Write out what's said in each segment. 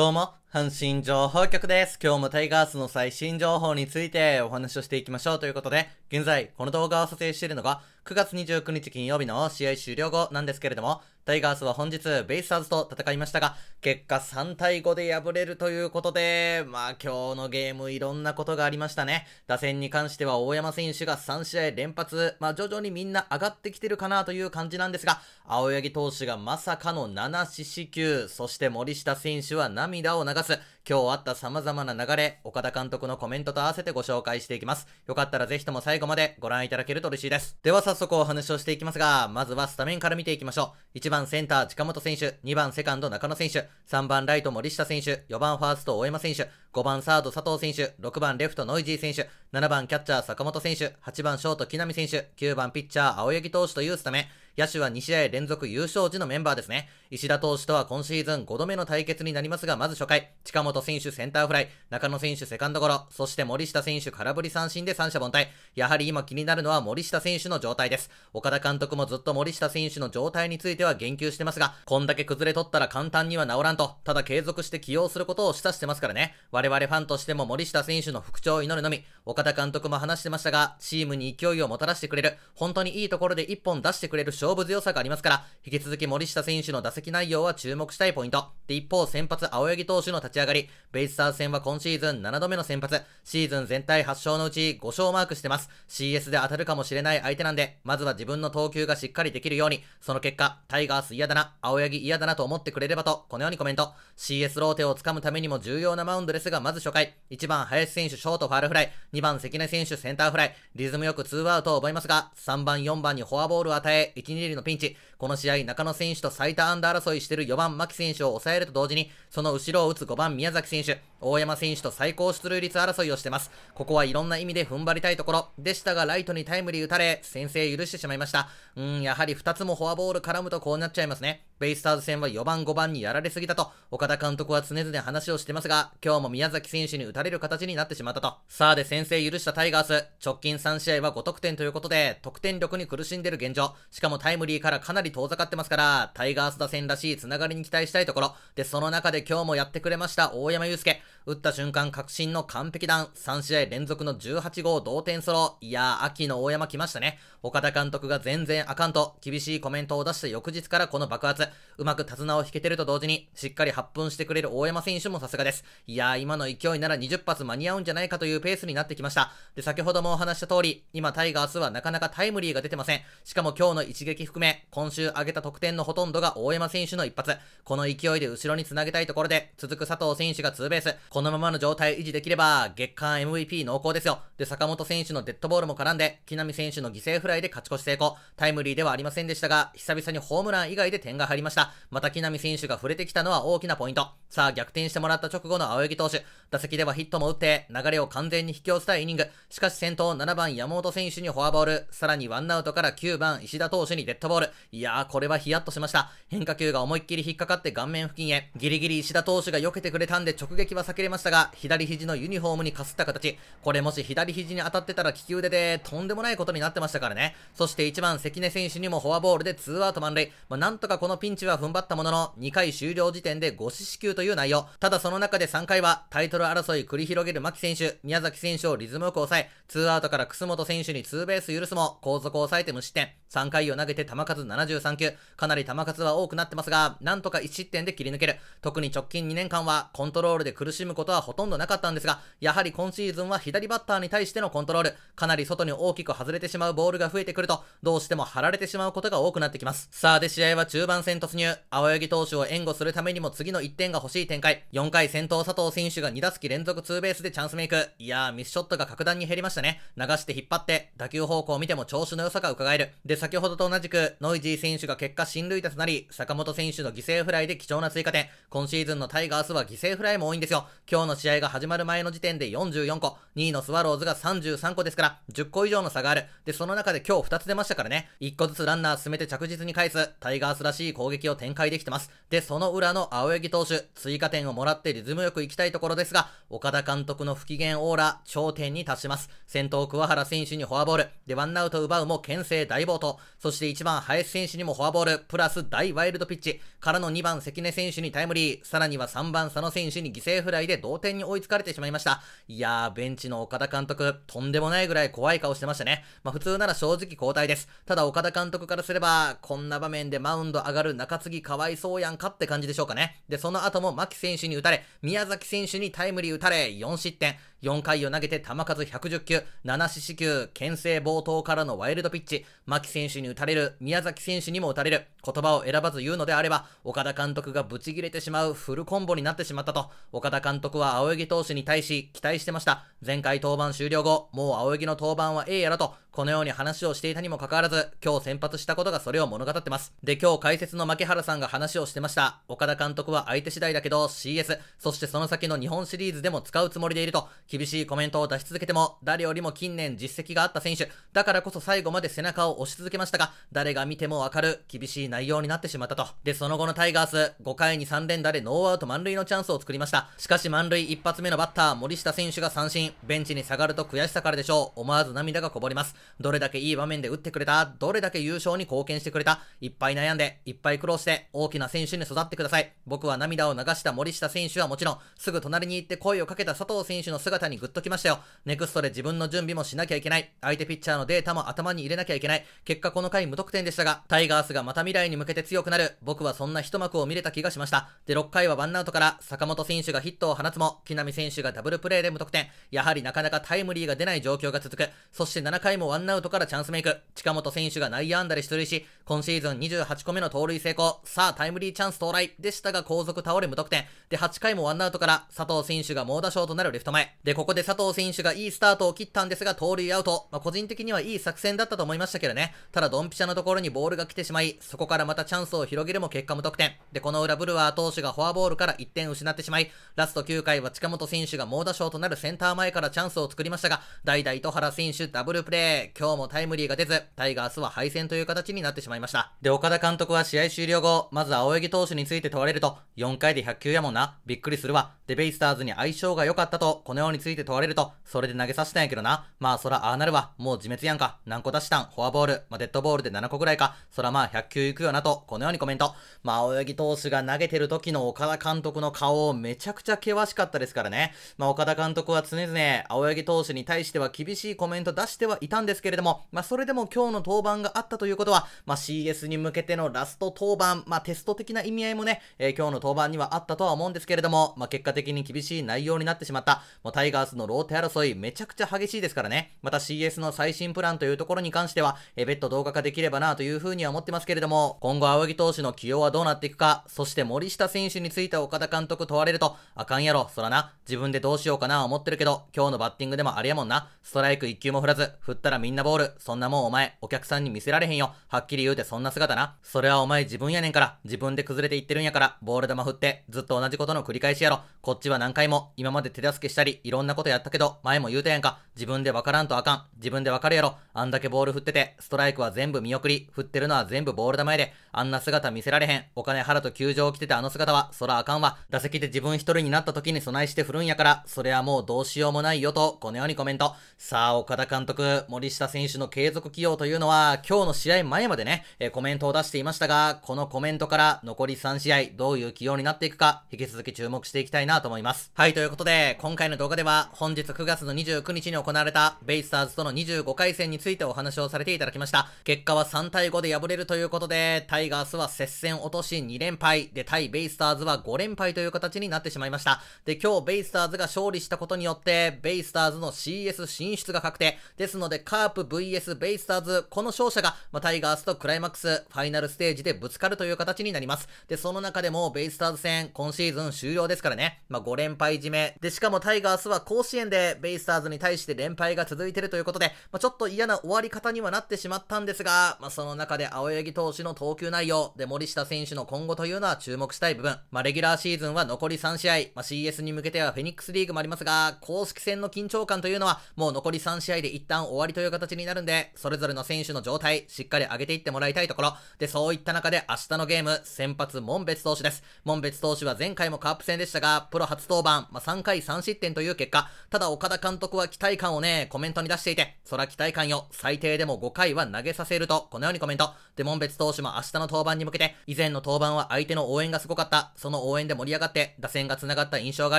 どうも、阪神情報局です。今日もタイガースの最新情報についてお話をしていきましょうということで、現在、この動画を撮影しているのが、9月29日金曜日の試合終了後なんですけれども、タイガースは本日ベイスターズと戦いましたが、結果3対5で敗れるということで、まあ今日のゲームいろんなことがありましたね。打線に関しては大山選手が3試合連発、まあ徐々にみんな上がってきてるかなという感じなんですが、青柳投手がまさかの7四死球、そして森下選手は涙を流す。今日あった様々な流れ、岡田監督のコメントと合わせてご紹介していきます。よかったらぜひとも最後までご覧いただけると嬉しいです。では早速お話をしていきますが、まずはスタメンから見ていきましょう。1番センター近本選手、2番セカンド中野選手、3番ライト森下選手、4番ファースト大山選手、5番サード佐藤選手、6番レフトノイジー選手、7番キャッチャー坂本選手、8番ショート木南選手、9番ピッチャー青柳投手というスタメン、野手は2試合連続優勝時のメンバーですね。石田投手とは今シーズン5度目の対決になりますが、まず初回、近本選手センターフライ、中野選手セカンドゴロ、そして森下選手空振り三振で三者凡退。やはり今気になるのは森下選手の状態です。岡田監督もずっと森下選手の状態については言及してますが、こんだけ崩れ取ったら簡単には治らんと、ただ継続して起用することを示唆してますからね。我我々ファンとしても森下選手の復調を祈るのみ、岡田監督も話してましたが、チームに勢いをもたらしてくれる、本当にいいところで1本出してくれる勝負強さがありますから、引き続き森下選手の打席内容は注目したいポイント。で、一方、先発青柳投手の立ち上がり、ベイスターズ戦は今シーズン7度目の先発、シーズン全体8勝のうち5勝マークしてます。CS で当たるかもしれない相手なんで、まずは自分の投球がしっかりできるように、その結果、タイガース嫌だな、青柳嫌だなと思ってくれればと、このようにコメント。CS ローテをつかむためにも重要なマウンドですですが、まず初回、1番林選手ショートファールフライ、2番関根選手センターフライ、リズムよく2アウトを覚えますが、3番4番にフォアボールを与え、1、2塁のピンチ。この試合、中野選手と最多安打争いしている4番牧選手を抑えると同時に、その後ろを打つ5番宮崎選手、大山選手と最高出塁率争いをしてます。ここはいろんな意味で踏ん張りたいところでしたが、ライトにタイムリー打たれ、先制許してしまいました。うん、やはり2つもフォアボール絡むとこうなっちゃいますね。ベイスターズ戦は4番5番にやられすぎたと、岡田監督は常々話をしてますが、今日も宮崎選手に打たれる形になってしまったと。さあで先制許したタイガース、直近3試合は5得点ということで、得点力に苦しんでる現状、しかもタイムリーからかなり遠ざかってますから、タイガース打線らしい繋がりに期待したいところ、で、その中で今日もやってくれました大山祐介。打った瞬間、確信の完璧弾。3試合連続の18号同点ソロ。いやー、秋の大山来ましたね。岡田監督が全然あかんと、厳しいコメントを出した翌日からこの爆発。うまく手綱を引けてると同時に、しっかり発奮してくれる大山選手もさすがです。いやー、今の勢いなら20発間に合うんじゃないかというペースになってきました。で、先ほどもお話した通り、今タイガースはなかなかタイムリーが出てません。しかも今日の一撃含め、今週上げた得点のほとんどが大山選手の一発。この勢いで後ろに繋げたいところで、続く佐藤選手がツーベース。このままの状態維持できれば、月間 MVP 濃厚ですよ。で、坂本選手のデッドボールも絡んで、木南選手の犠牲フライで勝ち越し成功。タイムリーではありませんでしたが、久々にホームラン以外で点が入りました。また木南選手が触れてきたのは大きなポイント。さあ、逆転してもらった直後の青柳投手。打席ではヒットも打って、流れを完全に引き寄せたイニング。しかし先頭7番山本選手にフォアボール。さらにワンアウトから9番石田投手にデッドボール。いやー、これはヒヤッとしました。変化球が思いっきり引っかかって顔面付近へ。ギリギリ石田投手が避けてくれたんで直撃は避けれましたが、左肘のユニフォームにかすった形。これもし左肘に当たってたら利き腕でとんでもないことになってましたからね。そして1番関根選手にもフォアボールで2アウト満塁。まあ、なんとかこのピンチは踏ん張ったものの、2回終了時点で5四死球という内容。ただその中で3回は、タイトル争い繰り広げる牧選手、宮崎選手をリズムよく抑え、2アウトから楠本選手にツーベース許すも、後続を抑えて無失点。3回を投げて球数73球。かなり球数は多くなってますが、なんとか1失点で切り抜ける。特に直近2年間は、コントロールで苦しむむことはほとんどなかったんですが、やはり今シーズンは左バッターに対してのコントロール、かなり外に大きく外れてしまうボールが増えてくると、どうしても張られてしまうことが多くなってきます。さあ、で試合は中盤戦突入。青柳投手を援護するためにも次の1点が欲しい展開。4回先頭佐藤選手が2打席連続ツーベースでチャンスメイク。いやー、ミスショットが格段に減りましたね。流して引っ張って、打球方向を見ても調子の良さが伺える。で、先ほどと同じく、ノイジー選手が結果進塁打となり、坂本選手の犠牲フライで貴重な追加点。今シーズンのタイガースは犠牲フライも多いんですよ。今日の試合が始まる前の時点で44個、2位のスワローズが33個ですから、10個以上の差がある。で、その中で今日2つ出ましたからね、1個ずつランナー進めて着実に返す、タイガースらしい攻撃を展開できてます。で、その裏の青柳投手、追加点をもらってリズムよく行きたいところですが、岡田監督の不機嫌オーラ、頂点に達します。先頭桑原選手にフォアボール、で、ワンアウト奪うも牽制大暴投、そして1番林選手にもフォアボール、プラス大ワイルドピッチ、からの2番関根選手にタイムリー、さらには3番佐野選手に犠牲フライで同点に追いつかれてしまいました。いやー、ベンチの岡田監督、とんでもないぐらい怖い顔してましたね。まあ普通なら正直交代です。ただ岡田監督からすれば、こんな場面でマウンド上がる中継ぎかわいそうやんかって感じでしょうかね。で、その後も牧選手に打たれ、宮崎選手にタイムリー打たれ、4失点。4回を投げて球数110球、7四死球、牽制冒頭からのワイルドピッチ、牧選手に打たれる、宮崎選手にも打たれる、言葉を選ばず言うのであれば、岡田監督がブチ切れてしまうフルコンボになってしまったと、岡田監督は青柳投手に対し期待してました。前回登板終了後、もう青柳の登板はええやろと、このように話をしていたにもかかわらず、今日先発したことがそれを物語ってます。で、今日解説の牧原さんが話をしてました。岡田監督は相手次第だけど CS、そしてその先の日本シリーズでも使うつもりでいると、厳しいコメントを出し続けても、誰よりも近年実績があった選手、だからこそ最後まで背中を押し続けましたが、誰が見てもわかる、厳しい内容になってしまったと。で、その後のタイガース、5回に3連打でノーアウト満塁のチャンスを作りました。しかし満塁一発目のバッター、森下選手が三振、ベンチに下がると悔しさからでしょう、思わず涙がこぼれます。どれだけいい場面で打ってくれた、どれだけ優勝に貢献してくれた、いっぱい悩んで、いっぱい苦労して、大きな選手に育ってください。僕は涙を流した森下選手はもちろん、すぐ隣に行って声をかけた佐藤選手の姿にグッときましたよ。ネクストで自分の準備もしなきゃいけない。相手ピッチャーのデータも頭に入れなきゃいけない。結果この回無得点でしたが、タイガースがまた未来に向けて強くなる。僕はそんな一幕を見れた気がしました。で、6回はワンアウトから、坂本選手がヒットを放つも、木浪選手がダブルプレーで無得点。やはりなかなかタイムリーが出ない状況が続く。そして7回もワンアウトからチャンスメイク。近本選手が内野安打で出塁し、今シーズン28個目の盗塁成功。さあ、タイムリーチャンス到来。でしたが、後続倒れ無得点。で、8回もワンアウトから、佐藤選手が猛打賞となるレフト前。で、ここで佐藤選手がいいスタートを切ったんですが、盗塁アウト。まあ、個人的にはいい作戦だったと思いましたけどね。ただ、ドンピシャのところにボールが来てしまい、そこからまたチャンスを広げるも結果無得点。で、この裏ブルワー投手がフォアボールから1点失ってしまい、ラスト9回は近本選手が猛打賞となるセンター前からチャンスを作りましたが、代打糸原選手ダブルプレー。で、今日もタイムリーが出ず、タイガースは敗戦という形になってしまいました。で、岡田監督は試合終了後、まず青柳投手について問われると、4回で100球やもんな、びっくりするわ、で、ベイスターズに相性が良かったと、このようについて問われると、それで投げさせたんやけどな、まあそらああなるわ、もう自滅やんか、何個出したん、フォアボール、まあデッドボールで7個ぐらいか、そらまあ100球いくよなと、このようにコメント。まあ青柳投手が投げてる時の岡田監督の顔、めちゃくちゃ険しかったですからね。まあ岡田監督は常々、青柳投手に対しては厳しいコメント出してはいたんですけれども、まあ、それでも今日の登板があったということは、まあ、CS に向けてのラスト登板、まあ、テスト的な意味合いもね、えー、今日の登板にはあったとは思うんですけれども、まあ、結果的に厳しい内容になってしまった。もうタイガースのローテ争い、めちゃくちゃ激しいですからね。また CS の最新プランというところに関しては、えー、別途動画化できればなというふうには思ってますけれども、今後青木投手の起用はどうなっていくか、そして森下選手について岡田監督問われると、あかんやろ、そらな。自分でどうしようかな思ってるけど、今日のバッティングでもあれやもんな。ストライク1球も振らず、振ったらみんなボール。そんなもんお前、お客さんに見せられへんよ。はっきり言うてそんな姿な。それはお前自分やねんから、自分で崩れていってるんやから、ボール球振って、ずっと同じことの繰り返しやろ。こっちは何回も、今まで手助けしたり、いろんなことやったけど、前も言うたやんか、自分でわからんとあかん。自分でわかるやろ。あんだけボール振ってて、ストライクは全部見送り、振ってるのは全部ボール球で、あんな姿見せられへん。お金払と球場を着ててあの姿は、そらあかんわ。打席で自分一人になった時に備えして振るんやから、それはもうどうしようもないよと、このようにコメント。さあ、岡田監督、森下選手の継続起用というのは、今日の試合前までね、えコメントを出していましたが、このコメントから残り3試合、どういう起用になっていくか、引き続き注目していきたいなと思います。はい、ということで、今回の動画では、本日9月の29日に行われた、ベイスターズとのの25回戦についてお話をされていただきました。結果は3対5で敗れるということで、タイガースは接戦落とし2連敗、で、対ベイスターズは5連敗という形になってしまいました。で、今日ベイスターズが勝利したことによって、ベイスターズの CS 進出が確定。ですので、カープ VS ベイスターズ、この勝者が、まあ、タイガースとクライマックス、ファイナルステージでぶつかるという形になります。で、その中でも、ベイスターズ戦、今シーズン終了ですからね。まあ、5連敗締め。で、しかもタイガースは甲子園で、ベイスターズに対して連敗が続いているということことで、まあ、ちょっと嫌な終わり方にはなってしまったんですが、まあ、その中で青柳投手の投球内容で森下選手の今後というのは注目したい部分。まあ、レギュラーシーズンは残り3試合、まあ、CS に向けてはフェニックスリーグもありますが、公式戦の緊張感というのはもう残り3試合で一旦終わりという形になるんで、それぞれの選手の状態、しっかり上げていってもらいたいところ。で、そういった中で明日のゲーム、先発、門別投手です。門別投手は前回もカープ戦でしたが、プロ初登板、まあ、3回3失点という結果、ただ岡田監督は期待感をね、コメントに出していて、そ空期待感よ、最低でも5回は投げさせると、このようにコメント。デモン別投手も明日の登板に向けて、以前の登板は相手の応援がすごかった。その応援で盛り上がって、打線が繋がった印象があ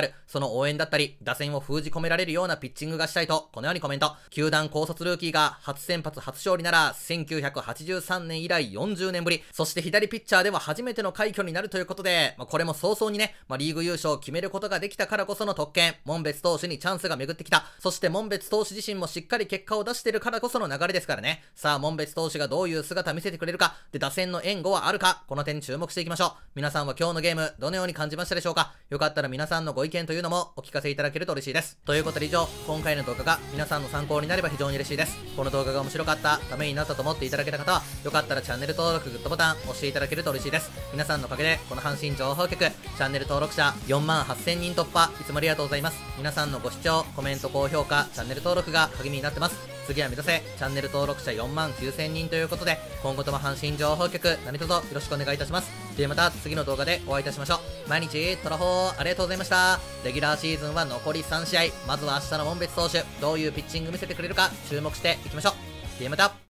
る。その応援だったり、打線を封じ込められるようなピッチングがしたいと、このようにコメント。球団高卒ルーキーが初先発初勝利なら、1983年以来40年ぶり。そして左ピッチャーでは初めての快挙になるということで、まあ、これも早々にね、まあ、リーグ優勝を決めることができたからこその特権、門別投手にチャンスが巡ってきた。そして門別投手自身もしっかり結結果を出してるからこその流れですからね。さあ、門別投手がどういう姿見せてくれるか、で、打線の援護はあるか、この点に注目していきましょう。皆さんは今日のゲーム、どのように感じましたでしょうかよかったら皆さんのご意見というのもお聞かせいただけると嬉しいです。ということで以上、今回の動画が皆さんの参考になれば非常に嬉しいです。この動画が面白かった、ためになったと思っていただけた方は、よかったらチャンネル登録、グッドボタン押していただけると嬉しいです。皆さんのおかげで、この阪神情報局、チャンネル登録者4万8000人突破、いつもありがとうございます。皆さんのご視聴、コメント、高評価、チャンネル登録が励みになってます。次は目指せチャンネル登録者4万9000人ということで今後とも阪神情報局何卒よろしくお願いいたしますでまた次の動画でお会いいたしましょう毎日トラホーありがとうございましたレギュラーシーズンは残り3試合まずは明日の門別投手どういうピッチング見せてくれるか注目していきましょうでまた